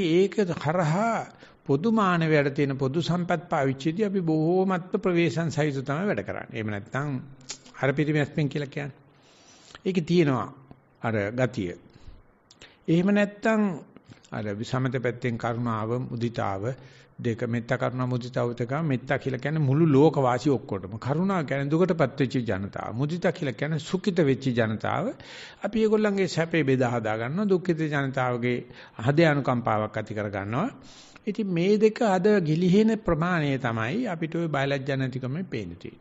ඉතින් ඒක හරහා පොදු මානවයට තියෙන පොදු සම්පත් පාවිච්චිදී අපි බොහෝමත්ම ප්‍රවේශන් සහිත තමයි වැඩ කරන්නේ. එහෙම නැත්නම් අර පිරිමැස්මෙන් කියලා කියන්නේ. ඒක තියෙනවා අර ගතිය. එහෙම නැත්නම් අර සමත පැත්තෙන් කරුණාව, මුදිතාව, දෙක මෙත්ත කරුණා මුදිතා උතකා මෙත්ත කියලා කියන්නේ මුළු ලෝක වාසී ඔක්කොටම කරුණා කියන්නේ දුකටපත් වෙච්ච ජනතාව මුදිතා කියලා කියන්නේ සුඛිත වෙච්ච ජනතාව අපි ඒගොල්ලන්ගේ සැපේ බෙදා හදා ගන්නවා දුක්ඛිත ජනතාවගේ හදේ අනුකම්පාවක් ඇති කර ගන්නවා ඉතින් මේ දෙක අද ගිලිහෙන ප්‍රමාණය තමයි අපිට ওই බයලජ්ජා නැතිකමේ පේන්නේ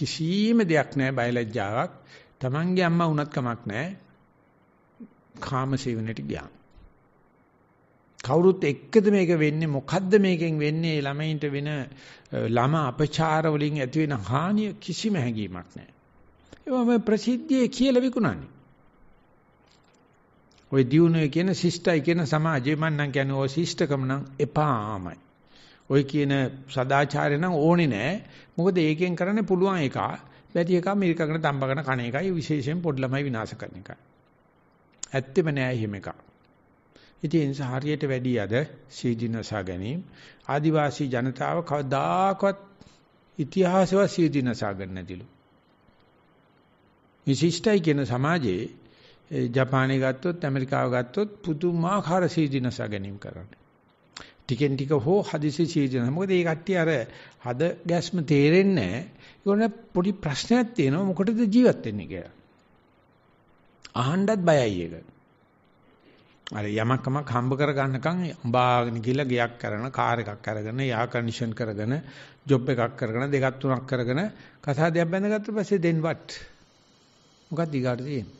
කිසිම දෙයක් නැහැ බයලජ්ජාවක් Tamange අම්මා වුණත් කමක් නැහැ කාමසේවනට ගියාම කවුරුත් එක්කද මේක වෙන්නේ මොකද්ද මේකෙන් වෙන්නේ ළමයින්ට වෙන ළම අපචාර වලින් ඇති වෙන හානිය කිසිම හැඟීමක් නැහැ. ඒවම ප්‍රසිද්ධියේ කියලා විකුණන්නේ. ওই දියුණුවේ කියන ශිෂ්ටයි කියන සමාජය මම නම් කියන්නේ ওই ශිෂ්ටකම නම් එපාමයි. ওই කියන සදාචාරය නම් ඕනේ නැහැ. මොකද ඒකෙන් කරන්න පුළුවන් එක. වැඩි එක මිරිකකට තම්බගෙන කණ එකයි විශේෂයෙන් පොඩි ළමයි විනාශ කරන එකයි. ඇත්තෙම නෑ එහෙම එකක්. ඉතින් ඒ නිසා හරියට වැඩි අද සීදීනසා ගැනීම ආදිවාසී ජනතාව කවදාකවත් ඉතිහාසවත් සීදීනසා ගන්න නැතිලු. විශිෂ්ටයි කියන සමාජයේ ජපානය ගත්තොත් ඇමරිකාව ගත්තොත් පුදුමාකාර සීදීනසා ගැනීම කරන්නේ. ටිකෙන් ටික හෝ හදිසි සීදීනසා. මොකද මේ කට්ටිය අර හද ගැස්ම තේරෙන්නේ නැහැ. ඒගොල්ලෝ පොඩි ප්‍රශ්නයක් තියෙනවා මොකටද ජීවත් වෙන්නේ කියලා. අහන්නත් බයයි ඒක. අර යමක්මක් හම්බ කරගන්නකම් උඹාගෙන ගිහලා ගයක් කරන කාර් එකක් අරගෙන යා කන්ඩිෂන් කරගෙන ජොබ් එකක් කරගෙන දෙකක් තුනක් කරගෙන කතා දෙයක් බැඳගත්ත පස්සේ then what මොකක්ද ඊගාට තියෙන්නේ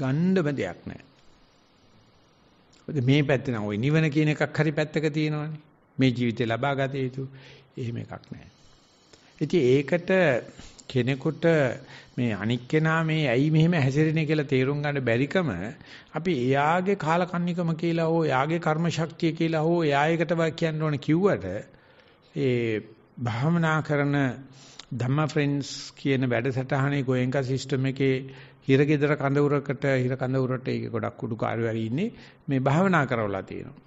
ගන්න දෙයක් නැහැ මේ පැත්තේ නම් ওই නිවන කියන එකක් හරි පැත්තක තියෙනවනේ මේ ජීවිතේ ලබා ගත යුතු එහෙම එකක් නැහැ ඉතින් ඒකට කෙනෙකුට මේ අනික් කෙනා මේ ඇයි මෙහෙම හැසිරෙන්නේ කියලා තේරුම් ගන්න බැරිකම අපි එයාගේ කාලකන්නිකම කියලා හෝ එයාගේ කර්ම ශක්තිය කියලා හෝ එයායකට කියන්න ඕන කිව්වට ඒ භාවනා කරන ධම්ම ෆ්‍රෙන්ඩ්ස් කියන වැඩසටහනේ ගෝයන්කා සිස්ටම් එකේ හිරගෙදර කඳවුරකට හිර කඳවුරට ඒක ගොඩක් කුඩු කාර්යවරි ඉන්නේ මේ භාවනා කරවලා තියෙනවා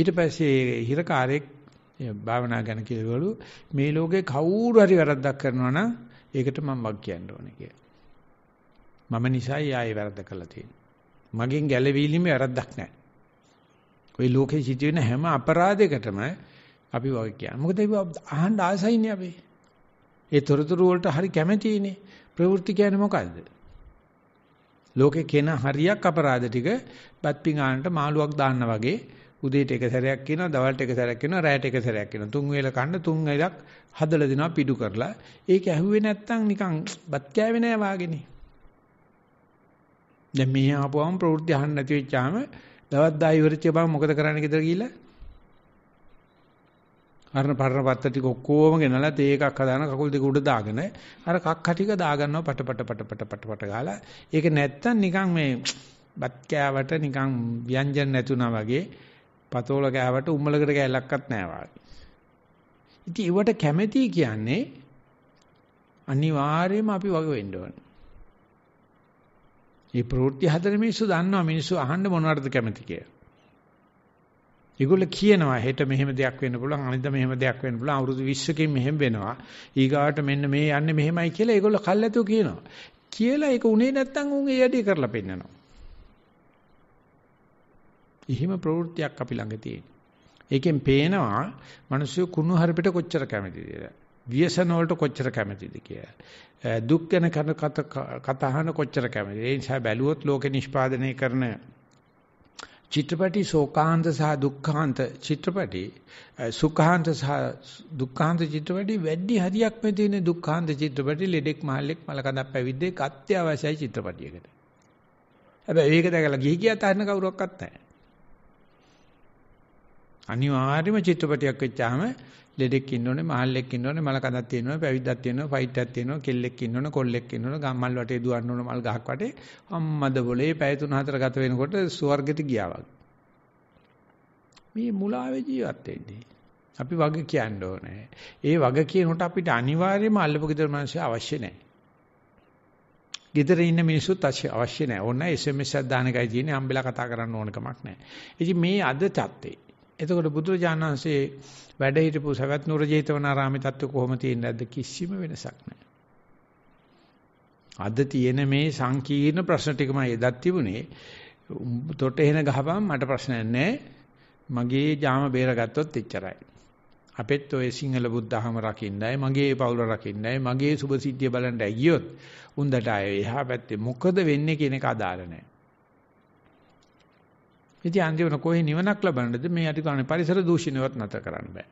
ඊට පස්සේ හිරකාරයෙක් භාවනා ගැන කියවලු මේ ලෝකේ කවුරු හරි වැරද්දක් කරනවා නම් ඒකට මම වක් කියන්න ඕනේ කියලා. මම නිසායි ආයේ වැරද්ද කළා තියෙන්නේ. මගෙන් ගැලවිලිම වැරද්දක් නැහැ. ওই ලෝකේ සිදුවෙන හැම අපරාධයකටම අපි වගේ කියනවා. මොකද ඒක අහන්න ආසයිනේ අපි. ඒ තොරතුරු වලට හරි කැමැතිනේ. ප්‍රවෘත්ති කියන්නේ මොකද්ද? ලෝකේ කෙන හරියක් අපරාධ ටික බත් පිඟානට මාළුවක් දාන්න වගේ උදේට එක සැරයක් කියනවා, දවල්ට එක සැරයක් කියනවා, රැයට එක සැරයක් කියනවා. තුන් වේල කන්න තුන් වේලක් හදලා දෙනවා පිඩු කරලා. ඒක ඇහුවේ නැත්තම් නිකන් බත් කෑවේ නෑ වාගෙනේ. දැන් මේ ආපුවම ප්‍රවෘත්ති අහන්න නැති වෙච්චාම දවස් 10 ඉවරච්ච බව මොකද කරන්නේ කියලා ගිහලා? අරන පරණ පත්ත ටික ඔක්කොම ගෙනලා තේ එකක් හදාන කකුල් දෙක උඩ දාගෙන අර කක්ක ටික දාගන්නවා පට පට පට පට පට පට ගාලා ඒක නැත්තම් නිකන් මේ බත් කෑවට නිකන් ව්‍යංජන නැතුණා වගේ පතෝල ගෑවට උම්මලකට ගෑලක්වත් නැහැ වාගේ. ඉතින් ඒවට කැමැති කියන්නේ අනිවාර්යයෙන්ම අපි වගේ වෙන්න ඕන. මේ ප්‍රවෘත්ති හදන මිනිස්සු දන්නවා මිනිස්සු අහන්න මොනවටද කැමති කියලා. ඒගොල්ල කියනවා හෙට මෙහෙම දෙයක් වෙන්න පුළුවන් අනිද්දා මෙහෙම දෙයක් වෙන්න පුළුවන් අවුරුදු 20කින් මෙහෙම වෙනවා ඊගාට මෙන්න මේ යන්නේ මෙහෙමයි කියලා ඒගොල්ල කල්ැතුව කියනවා කියලා ඒක උනේ නැත්තම් උන් ඒ වැඩේ කරලා පෙන්නනවා එහෙම ප්‍රවෘත්තියක් අපි ළඟ තියෙන. ඒකෙන් පේනවා මිනිස්සු කුණු හරිපිට කොච්චර කැමතිද කියලා. ව්‍යසන වලට කොච්චර කැමතිද කියලා. දුක් ගැන කරන කතාහන කොච්චර කැමතිද. ඒ නිසා බැලුවොත් ලෝක නිෂ්පාදනය කරන චිත්‍රපටි ශෝකාන්ත සහ දුක්ඛාන්ත චිත්‍රපටි සුඛාන්ත සහ දුක්ඛාන්ත චිත්‍රපටි වැඩි හරියක් මේ තියෙන දුක්ඛාන්ත චිත්‍රපටි ලෙඩෙක් මහල්ලෙක් මලකඳක් පැවිද්දෙක් අත්‍යවශ්‍යයි චිත්‍රපටියකට. හැබැයි ඒක දැකලා ගිහි ගියත් අහන කවුරක්වත් නැහැ. අනිවාර්යයෙන්ම චිත්‍රපටයක් වෙච්චාම ලෙඩෙක් ඉන්නෝනේ මහල්ලෙක් ඉන්නෝනේ මල කඳක් තියෙනවනේ පැවිද්දක් තියෙනවා ෆයිට් එකක් තියෙනවා කෙල්ලෙක් ඉන්නෝනේ කොල්ලෙක් ඉන්නෝනේ ගම්මල් වටේ දුවන්න ඕන මල් ගහක් වටේ අම්මද බොලේ පැය තුන හතර ගත වෙනකොට ස්වර්ගෙට ගියා වගේ මේ මුලාවේ ජීවත් වෙන්නේ අපි වග කියන්න ඕනේ ඒ වග කියනකොට අපිට අනිවාර්යයෙන්ම අල්ලපු gider මිනිස්සු අවශ්‍ය නැහැ gider ඉන්න මිනිස්සුත් අවශ්‍ය නැහැ ඕන SMS එකක් දාන එකයි තියෙන්නේ හම්බෙලා කතා කරන්න ඕන කමක් නැහැ ඉතින් මේ අද තත්ත්වේ එතකොට බුදුරජාණන් වහන්සේ වැඩ හිටපු සවැත් නුවර ජේතවනාරාමේ තත්ත්වය කොහොම තියෙන්නේ නැද්ද කිසිම වෙනසක් නැහැ. අද තියෙන මේ සංකීර්ණ ප්‍රශ්න ටිකමයි එදත් තිබුණේ. තොට එහෙන ගහපම් මට ප්‍රශ්නයක් නැහැ. මගේ ජාම බේරගත්තොත් එච්චරයි. අපෙත් ඔය සිංහල බුද්ධහම රකින්නයි මගේ පවුල රකින්නයි මගේ සුභ සිද්ධිය බලන්න ඇගියොත් උන්දට ආයේ එහා පැත්තේ මොකද වෙන්නේ කියන එක අදාළ නැහැ. ඉතින් අන්තිමට කොහේ නිවනක් ලබන්නද මේ අතිකානේ පරිසර දූෂණයවත් නැතර කරන්න බෑ.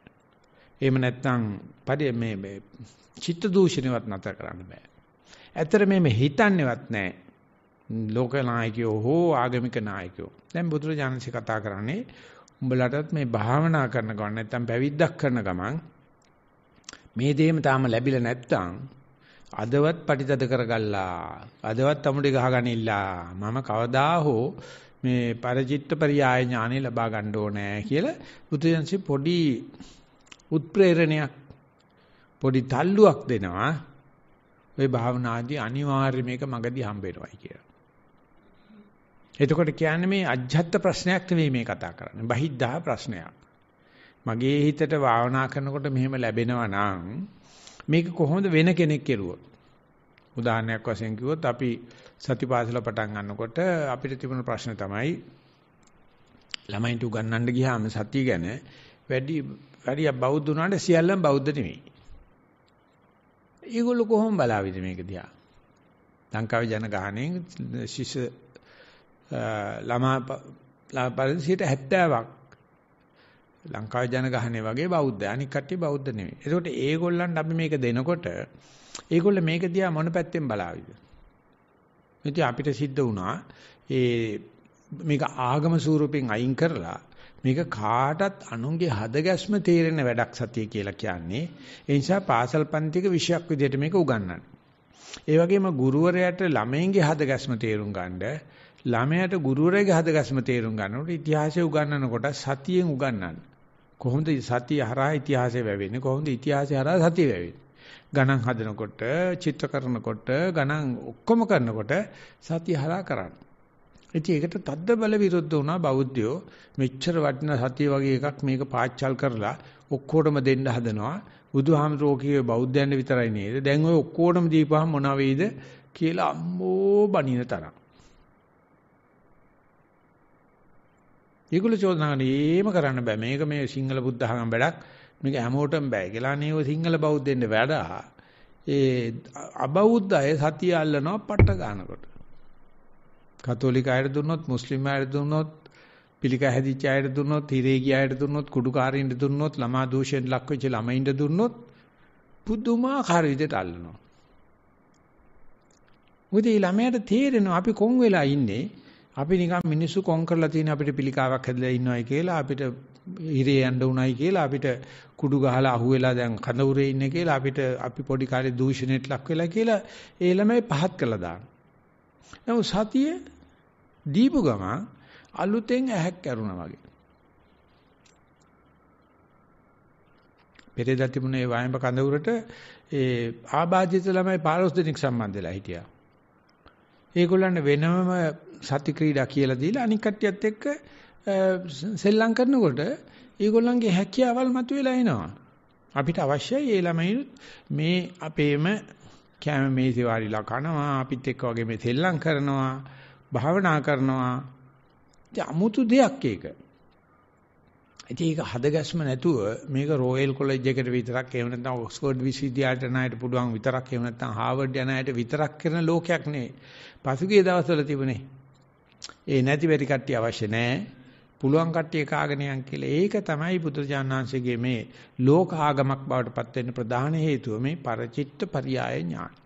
එහෙම නැත්නම් පරි මේ මේ චිත්ත දූෂණයවත් නැතර කරන්න බෑ. ඇත්තට මේ මේ හිතන්නේවත් නැහැ. ලෝක නායකයෝ හෝ ආගමික නායකයෝ. දැන් බුදුරජාණන්සේ කතා කරන්නේ උඹලටත් මේ භාවනා කරන ගමන් නැත්නම් පැවිද්දක් කරන ගමන් මේ දෙයම තාම ලැබිලා නැත්නම් අදවත් පටිතද කරගල්ලා අදවත් අමුඩි ගහගනින්නලා මම කවදා හෝ මේ පරිචිත්ත පරියාය ඥානෙ ලබා ගන්න ඕනේ කියලා බුදුසසු පොඩි උත්ප්‍රේරණයක් පොඩි තල්ලුවක් දෙනවා ওই භාවනාදී අනිවාර්ය මේක මගදී හම්බ වෙනවයි කියලා. එතකොට කියන්නේ මේ අජ්ජත් ප්‍රශ්නයක් නෙවෙයි මේ කතා කරන්නේ. බහිද්ධා ප්‍රශ්නයක්. මගේ හිතට භාවනා කරනකොට මෙහෙම ලැබෙනවා නම් මේක කොහොමද වෙන කෙනෙක් කෙරුවොත්? උදාහරණයක් වශයෙන් කිව්වොත් අපි සතිපාසල පටන් ගන්නකොට අපිට තිබුණ ප්‍රශ්න තමයි ළමයින්ට උගන්වන්න ගියාම සතිය ගැන වැඩි වැඩි බෞද්ධ උනාට සියල්ලම බෞද්ධ නෙමෙයි. ඒගොල්ලෝ කොහොම බලාවිද මේක දිහා? ලංකාවේ ජනගහණයෙන් ශිෂ්‍ය ළමා පරිදි 70ක් ලංකාවේ ජනගහණය වගේ බෞද්ධ. අනික් කට්ටිය බෞද්ධ නෙමෙයි. ඒකට ඒගොල්ලන්ට අපි මේක දෙනකොට ඒගොල්ල මේක දිහා මොන පැත්තෙන් බලાવીද? ඉතින් අපිට සිද්ධ වුණා ඒ මේක ආගම ස්වරූපෙන් අයින් කරලා මේක කාටත් අනුන්ගේ හදගැස්ම තේරෙන වැඩක් සතිය කියලා කියන්නේ. ඒ නිසා පාසල් පන්තික විෂයක් විදිහට මේක උගන්වන්නේ. ඒ වගේම ගුරුවරයාට ළමයින්ගේ හදගැස්ම තේරුම් ගන්නද ළමයාට ගුරුවරයාගේ හදගැස්ම තේරුම් ගන්නකොට ඉතිහාසය උගන්වනකොට සතියෙන් උගන්වන්නේ. කොහොමද සතිය හරහා ඉතිහාසය වැවෙන්නේ? කොහොමද ඉතිහාසය හරහා සතිය වැවෙන්නේ? ගණන් හදනකොට, චිත්‍ර කරනකොට, ගණන් ඔක්කොම කරනකොට සතිය හරහා කරන්න. ඉතින් ඒකට තද්ද බල විරුද්ධ වුණා බෞද්ධයෝ මෙච්චර වටින සතිය වගේ එකක් මේක පාච්චල් කරලා ඔක්කොටම දෙන්න හදනවා. බුදුහාමරෝ කියේ බෞද්ධයන්ට විතරයි නේද? දැන් ඔය ඔක්කොටම දීපහම මොන වෙයිද කියලා අම්මෝ බනින තරම්. ඒගොල්ලෝ චෝදනා කරන ඒම කරන්න බෑ මේක මේ සිංහල බුද්ධ ආගම වැඩක් මේක හැමෝටම බෑ කියලා නේව සිංහල බෞද්ධෙන්න වැඩා ඒ අබෞද්ධ අය සතිය අල්ලනවා පට්ට ගන්නකොට. කතෝලික අයට දුන්නොත් මුස්ලිම් අයට දුන්නොත් පිළික හැදිච්ච අයට දුන්නොත් හිරේ ගිය අයට දුන්නොත් කුඩුකාරින්ට දුන්නොත් ළමා දෝෂයෙන් ලක් වෙච්ච ළමයින්ට දුන්නොත් පුදුමාකාර විදිහට අල්ලනවා. මොකද ළමයට තේරෙනවා අපි කොන් වෙලා ඉන්නේ අපි නිකන් මිනිස්සු කොන් කරලා තියෙන අපිට පිළිකාවක් හැදලා ඉන්නවයි කියලා අපිට හිරේ යන්න උණයි කියලා අපිට කුඩු ගහලා අහුවෙලා දැන් කඳ උරේ ඉන්නේ කියලා අපිට අපි පොඩි කාලේ දූෂණයට ලක් වෙලා කියලා ඒ ළමයි පහත් කළා දාන. නමුත් සතිය දීපු ගමන් අලුතෙන් ඇහැක් ඇරුණා වගේ. පෙරේදා තිබුණේ වයඹ කඳ උරට ඒ ආබාධිත ළමයි 15 දෙනෙක් සම්බන්ධ වෙලා හිටියා. ඒගොල්ලන් වෙනම සති ක්‍රීඩා කියලා දීලා අනික් කට්ටියත් එක්ක සෙල්ලම් කරනකොට ඒගොල්ලන්ගේ හැකියාවල් මතුවලා එනවා. අපිට අවශ්‍යයි ඒ ළමයි මේ අපේම කැම මේසේ වාරිලා කනවා අපිත් එක්ක වගේ මේ සෙල්ලම් කරනවා භාවනා කරනවා. ඒ අමුතු දෙයක් ඒක. ඉතින් ඒක හදගැස්ම නැතුව මේක රෝයල් කොලෙජ් එකට විතරක් එහෙම නැත්නම් ඔක්ස්ෆර්ඩ් විශ්වවිද්‍යාලයට යන අයට පුළුවන් විතරක් එහෙම නැත්නම් හාවර්ඩ් යන අයට විතරක් කරන ලෝකයක් නෙවෙයි. පසුගිය දවස්වල තිබුණේ ඒ නැති වෙරි කට්ටිය අවශ්‍ය නැහැ. පුළුවන් කට්ටිය කාගෙන යන් කියලා. ඒක තමයි බුදුජානනාංශයේ මේ ලෝක ආගමක් බවට පත් වෙන්න ප්‍රධාන හේතුව මේ පරචිත්ත පරියාය ඥාන.